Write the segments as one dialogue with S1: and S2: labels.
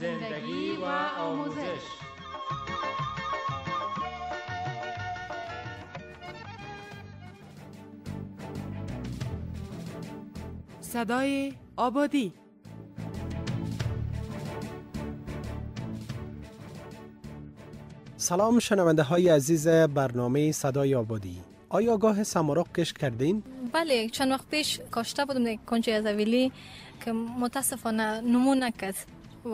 S1: زندگی و آموزش
S2: صدای آبادی سلام شنونده های عزیز برنامه صدای آبادی آیا گاه سمارق کش کردین؟
S3: بله چند وقت پیش کاشته بودم کنجی از اویلی که متاسفانه نمونه کرد.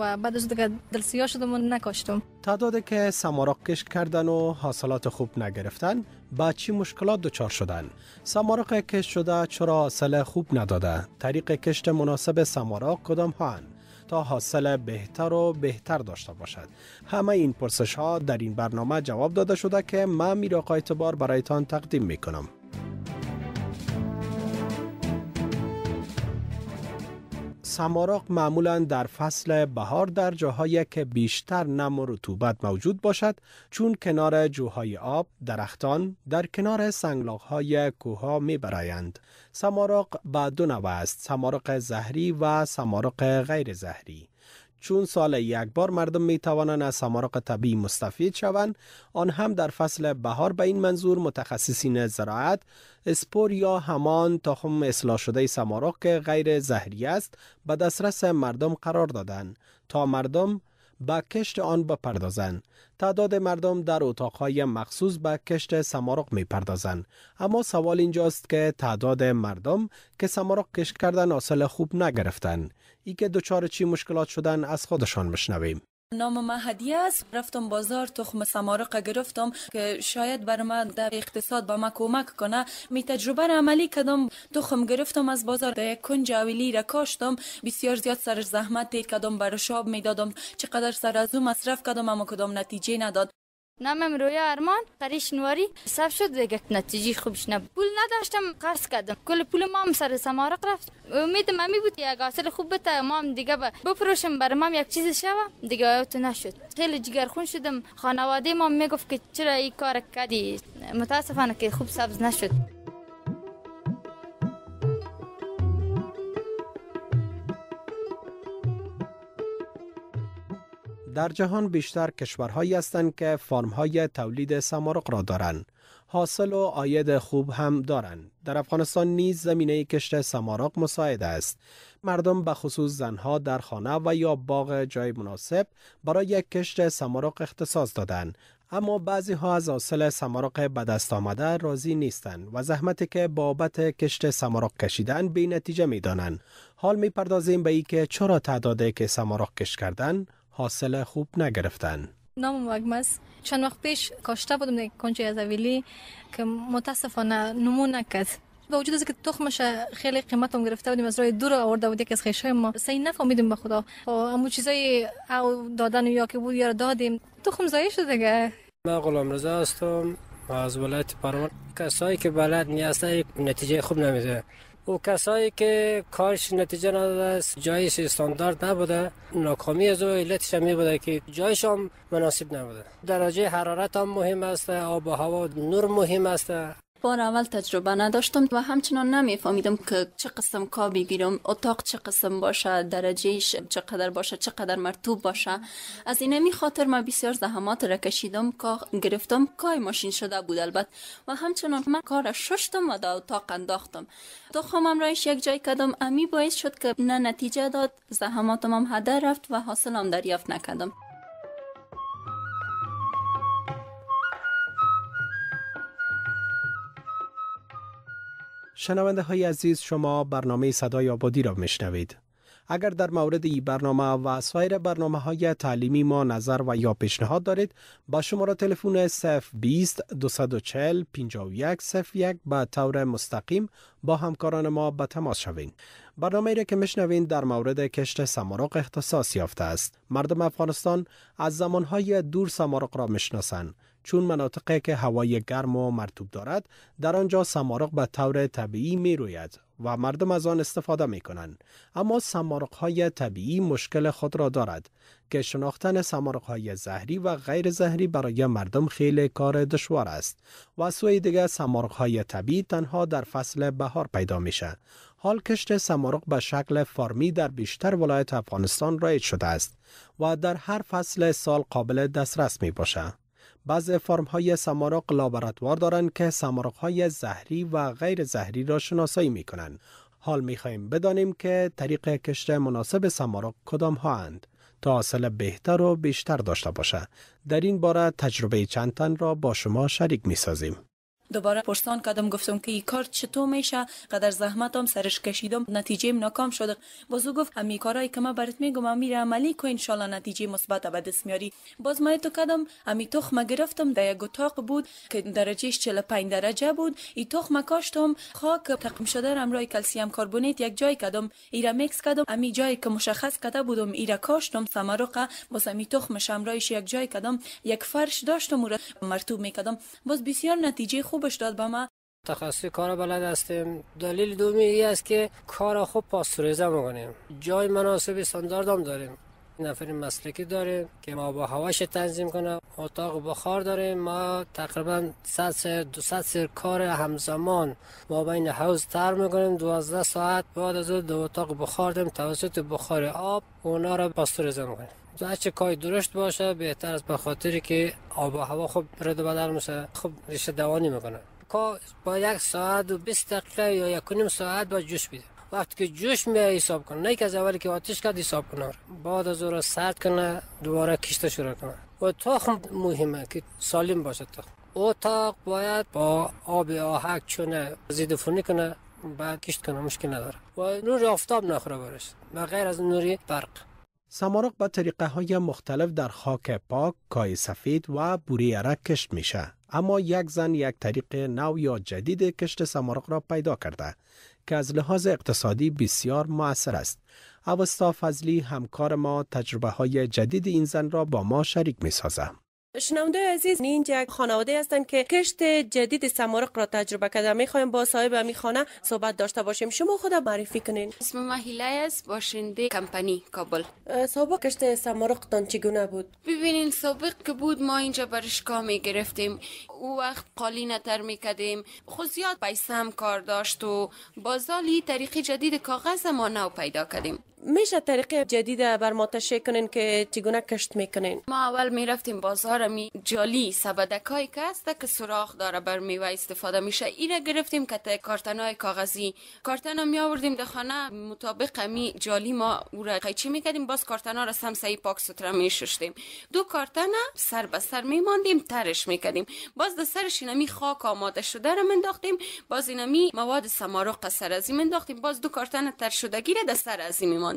S3: و بعدش دیگه دلسیا شدم و نکاشتم
S2: تعدادی که سمارا کش کردن و حاصلات خوب نگرفتن با چی مشکلات دچار شدن سمارق کش شده چرا حاصل خوب نداده طریق کشت مناسب سمارا کدام ها تا حاصل بهتر و بهتر داشته باشد همه این پرسش ها در این برنامه جواب داده شده که من میراقای تبار برایتان تقدیم می کنم سماراق معمولا در فصل بهار در جاهایی که بیشتر نم و رطوبت موجود باشد چون کنار جوهای آب، درختان، در کنار سنگلاغهای کوها می برایند. سماراق به دو نوع است، سماراق زهری و سماراق غیر زهری. چون سال یک بار مردم می توانند از سمارق طبیعی مستفید شوند آن هم در فصل بهار به این منظور متخصصین زراعت اسپور یا همان تخم اصلاح شده سمارق که غیر زهری است به دسترس مردم قرار دادند تا مردم به کشت آن بپردازند تعداد مردم در اتاقهای مخصوص به کشت سمارق میپردازند اما سوال اینجاست که تعداد مردم که سمارق کشت کردن حاصل خوب نگرفتند ای که دچار چی مشکلات شدن از خودشان مشنویم
S3: نام ما هدیه است رفتم بازار تخم سمارق گرفتم که شاید بر من در اقتصاد با ما کمک کنه می تجربه را عملی کدم. تخم گرفتم از بازار در یک کنج اولی را کاشتم بسیار زیاد سر زحمت تیر کدم. برای شاب می دادم چقدر سر از او مصرف کدم اما کدام نتیجه نداد نامم رویا ارمان قریش نواری سب شد دیگه نتیجه خوبش نبود پول نداشتم قرض کردم کل پول
S1: مام سر سمارق رفت امیدم امی بود یک حاصل خوب بته مام دیگه بفروشم بر مام یک چیز شوه دیگه تو نشد خیلی جگرخون شدم خانواده مام میگفت که چرا این کار کردی متاسفانه که خوب سبز نشد
S2: در جهان بیشتر کشورهایی هستند که فارمهای تولید سمارق را دارند. حاصل و آید خوب هم دارند. در افغانستان نیز زمینه کشت سمارق مساعد است. مردم به خصوص زنها در خانه و یا باغ جای مناسب برای کشت سمارق اختصاص دادند. اما بعضی ها از حاصل سمارق به دست آمده راضی نیستند و زحمتی که بابت کشت سمارق کشیدن بی نتیجه می دانند. حال می پردازیم به ای که چرا تعدادی که سمارق کش کردن حاصل خوب نگرفتن
S3: نام وگمز چند وقت پیش کاشته بودم در کنچه از اویلی که متاسفانه نمونه نکد با وجود از که تخمش خیلی قیمت هم گرفته بودیم از راه دور آورده بود یکی از خیشه ما سعی نفهمیدیم به خدا اما چیزای او دادن یا که بود یا دادیم تخم زایی شد دیگه
S4: من غلام رضا هستم از ولایت پروان کسایی که بلد نیسته نتیجه خوب نمیده او کسایی که کارش نتیجه نداده است جایش استاندارد نبوده ناکامی از او علتش می بوده که جایش هم مناسب نبوده درجه حرارت هم مهم است آب و هوا نور مهم است
S3: بار اول تجربه نداشتم و همچنان نمیفهمیدم که چه قسم کا بگیرم اتاق چه قسم باشه درجهش چقدر باشه چقدر مرتوب باشه از این می خاطر ما بسیار زحمات را کشیدم که گرفتم کای ماشین شده بود البته و همچنان من کار ششتم و در اتاق انداختم تو خامم رایش یک جای کدم امی باعث شد که نه نتیجه داد زحماتم هم هده رفت و حاصلم دریافت نکردم
S2: شنونده های عزیز شما برنامه صدای آبادی را مشنوید. اگر در مورد این برنامه و سایر برنامه های تعلیمی ما نظر و یا پیشنهاد دارید با شماره تلفن 020 240 51 01 به طور مستقیم با همکاران ما به تماس شوید. برنامه را که مشنوین در مورد کشت سمارق اختصاص یافته است. مردم افغانستان از زمانهای دور سمارق را میشناسند. چون مناطقی که هوای گرم و مرتوب دارد در آنجا سمارق به طور طبیعی می روید و مردم از آن استفاده می کنند. اما سمارق های طبیعی مشکل خود را دارد که شناختن سمارق های زهری و غیر زهری برای مردم خیلی کار دشوار است و سوی دیگر سمارق های طبیعی تنها در فصل بهار پیدا میشه. حال کشت سمارق به شکل فارمی در بیشتر ولایت افغانستان رایج شده است و در هر فصل سال قابل دسترس می باشد. بعض فرم های سماراق لابراتوار دارند که سماراق های زهری و غیر زهری را شناسایی می کنند. حال می خواهیم بدانیم که طریق کشت مناسب سماراق کدام ها هند تا حاصل بهتر و بیشتر داشته باشه. در این باره تجربه چند تن را با شما شریک می سازیم.
S3: دوباره پرسان کردم گفتم که ای کار چطور میشه قدر زحمتم سرش کشیدم نتیجه ناکام شد بازو گفت همی کارایی که من برات میگم امیر عملی کو ان نتیجه مثبت به دست میاری باز ما تو کدم همی تخم گرفتم در یک اتاق بود که درجهش 45 درجه بود این تخم کاشتم خاک تقم شده را همراه کلسیم کاربونیت یک جای کدم ایرا میکس کدم امی جایی که مشخص کرده بودم ایرا کاشتم ثمرق باز امی تخم شمرایش یک جای کدم یک فرش داشتم و مرتوب میکدم باز بسیار نتیجه خوب خوبش داد به من
S4: تخصصی کار بلد هستیم دلیل دومی ای است که کار خوب پاستوریزه میکنیم جای مناسب استانداردم داریم نفر مسلکی داریم که ما با هواش تنظیم کنه اتاق بخار داریم ما تقریبا 100 سر 200 سر کار همزمان ما بین حوز تر میکنیم 12 ساعت بعد از دو اتاق بخار داریم توسط بخار آب اونا را پاستوریزه میکنیم تو هرچه کای درشت باشه بهتر است به خاطری که آب و هوا خوب رد و بدل میشه خوب ریشه دوانی میکنه کا با یک ساعت و 20 دقیقه یا یک و نیم ساعت با جوش بده وقتی که جوش میه حساب کنه نه که از اولی که آتش کرد حساب کنه بعد از اون سرد کنه دوباره کشته شروع کنه و تخم مهمه که سالم باشه تخم اتاق باید با آب آهک چونه زید فونی کنه بعد کشت کنه مشکل نداره و نور آفتاب نخوره برش و غیر از نوری برق
S2: سمارق به طریقه های مختلف در خاک پاک، کای سفید و بوری عرق کشت میشه. اما یک زن یک طریق نو یا جدید کشت سمارق را پیدا کرده که از لحاظ اقتصادی بسیار موثر است. اوستا فضلی همکار ما تجربه های جدید این زن را با ما شریک می سازم.
S3: شنونده عزیز اینجا خانواده هستند که کشت جدید سمارق را تجربه کرده میخوایم با صاحب می خانه صحبت داشته باشیم
S1: شما خود معرفی کنین اسم ما هیله است باشنده کمپانی کابل سابق کشت
S3: سمارق تان چگونه بود
S1: ببینین سابق که بود ما اینجا برش کار گرفتیم او وقت قالی نتر می کردیم خود زیاد پیسه کار داشت و بازالی طریق جدید کاغذ ما نو پیدا کردیم میشه طریق جدید بر ما کنین که چگونه کشت میکنین ما اول میرفتیم بازار می جالی سبدک های که هست که سوراخ داره بر میوه استفاده میشه ایره گرفتیم که کارتن های کاغذی کارتن می آوردیم در خانه مطابق می جالی ما او را قیچی میکردیم باز کارتن ها را سمسه پاک سوتره میششتیم دو کارتن سر به سر میماندیم ترش میکردیم باز در سرش اینمی خاک آماده شده را منداختیم باز اینمی مواد سمارق سر ازی منداختیم باز دو کارتن تر شده گیره در سر ازی میماندیم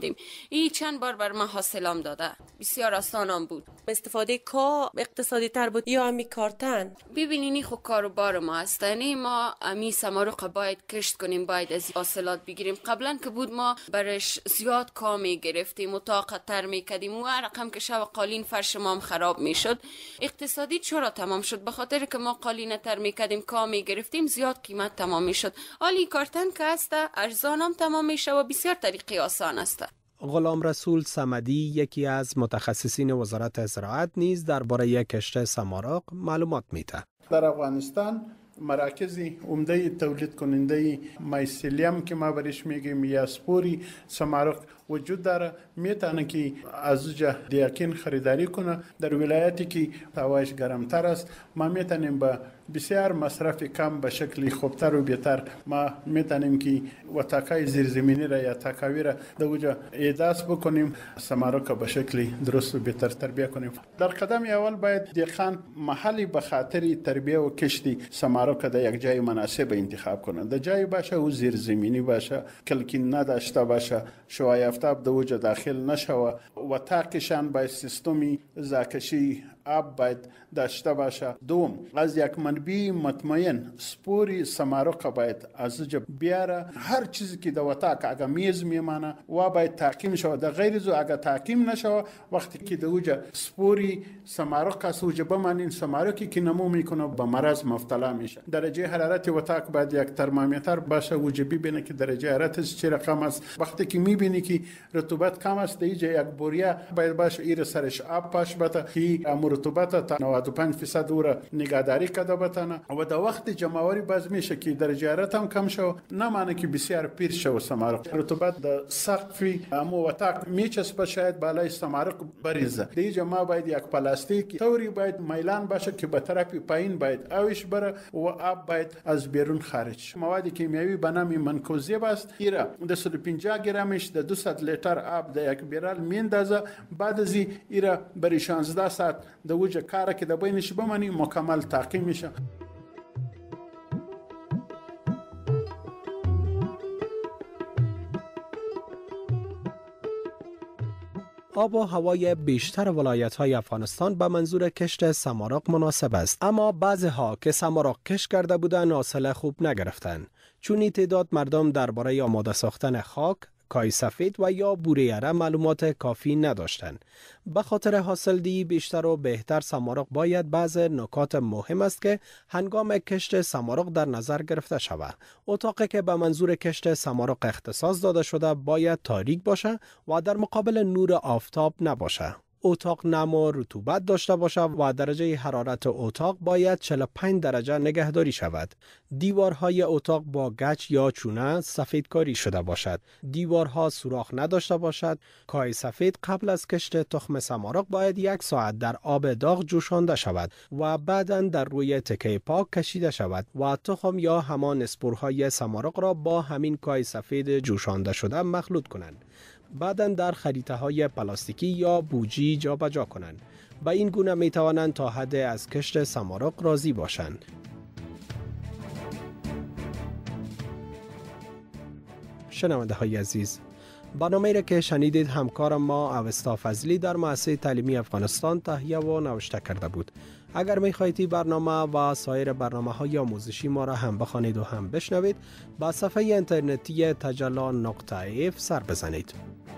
S1: این چند بار بر ما حاصلام داده بسیار آسان بود استفاده کا اقتصادی تر بود یا امی کارتن ببینینی خو کارو بار ما هست یعنی ما امی سمارو باید کشت کنیم باید از حاصلات بگیریم قبلا که بود ما برش زیاد کا گرفتیم و طاقت تر می کردیم و رقم که شب قالین فرش ما هم خراب می شد اقتصادی چرا تمام شد به خاطر که ما قالین تر می کردیم کا گرفتیم زیاد قیمت تمام می شد حالی کارتن که هست ارزانم تمام می و بسیار طریقی آسان است
S2: غلام رسول سمدی یکی از متخصصین وزارت زراعت نیز درباره کشت سماراق معلومات میده
S5: در افغانستان مراکز عمده تولید کننده مایسیلیم که ما برش میگیم یا سپوری سماراق، وجود داره میتونه که از جه دیاکین خریداری کنه در ولایتی که هوایش گرمتر است ما میتونیم به بسیار مصرف کم به شکل خوبتر و بهتر ما میتونیم که وتاکای زیرزمینی را یا تکاوی را دوجا ایداس بکنیم سمارو که به شکل درست و بهتر تربیه کنیم در قدم اول باید دیقان محلی به خاطر تربیه و کشتی سمارو که در یک جای مناسب انتخاب کنه در جای باشه و زیرزمینی باشه کلکین نداشته باشه شوایا افتاب د وجه داخل نشوه و تا قشان به سیستمی زاکشی آب باید داشته باشه دوم از یک منبع مطمئن سپوری سمارق باید از جب بیاره هر چیزی که دوتا که اگه میز میمانه و باید تحکیم شود در غیر زو اگه تحکیم نشوه وقتی که دوجه سپوری سمارق است وجه بمانین سمارقی که نمو میکنه به مرض مبتلا میشه درجه حرارت وتاک باید یک ترمامیتر باشه وجه ببینه که درجه حرارت چه رقم است وقتی که میبینی که رطوبت کم است دیجه یک بوریه باید باشه ایر سرش آب پاش بته که امور رطوبت تا 95 فیصد او را نگهداری کرده بتنه و در وقت جمعوری باز میشه که در جارت هم کم شو نه معنی که بسیار پیر شو سمارق رطوبت در سقف امو وتاق میچسبه شاید بالای سمارق بریزه دیجه ما باید یک پلاستیک توری باید میلان باشه که به طرف پایین باید اوش بره و آب باید از بیرون خارج شه مواد کیمیایی به نام منکوزیب است ایره د 150 گرمش د 200 لیتر آب د یک بیرل میندازه بعد از ایره بر 16 ساعت وجه کاره که در بینش منی مکمل تعقیم میشه
S2: آب و هوای بیشتر ولایت های افغانستان به منظور کشت سمارق مناسب است اما بعضی ها که سمارق کش کرده بودند حاصل خوب نگرفتند چون تعداد مردم درباره آماده ساختن خاک کای سفید و یا بوره معلومات کافی نداشتند. به خاطر دی بیشتر و بهتر سمارق باید بعض نکات مهم است که هنگام کشت سمارق در نظر گرفته شود. اتاقی که به منظور کشت سمارق اختصاص داده شده باید تاریک باشه و در مقابل نور آفتاب نباشه. اتاق نما رطوبت داشته باشد و درجه حرارت اتاق باید 45 درجه نگهداری شود. دیوارهای اتاق با گچ یا چونه سفیدکاری شده باشد. دیوارها سوراخ نداشته باشد. کای سفید قبل از کشت تخم سمارق باید یک ساعت در آب داغ جوشانده شود و بعدا در روی تکه پاک کشیده شود و تخم یا همان اسپورهای سمارق را با همین کای سفید جوشانده شده مخلوط کنند. بعدا در خریطه های پلاستیکی یا بوجی جابجا کنند و این گونه می توانند تا حد از کشت سمارق راضی باشند شنونده های عزیز برنامه را که شنیدید همکار ما اوستا فضلی در مؤسسه تعلیمی افغانستان تهیه و نوشته کرده بود اگر خواهید برنامه و سایر برنامه های آموزشی ما را هم بخوانید و هم بشنوید به صفحه اینترنتی تجلا نقطه سر بزنید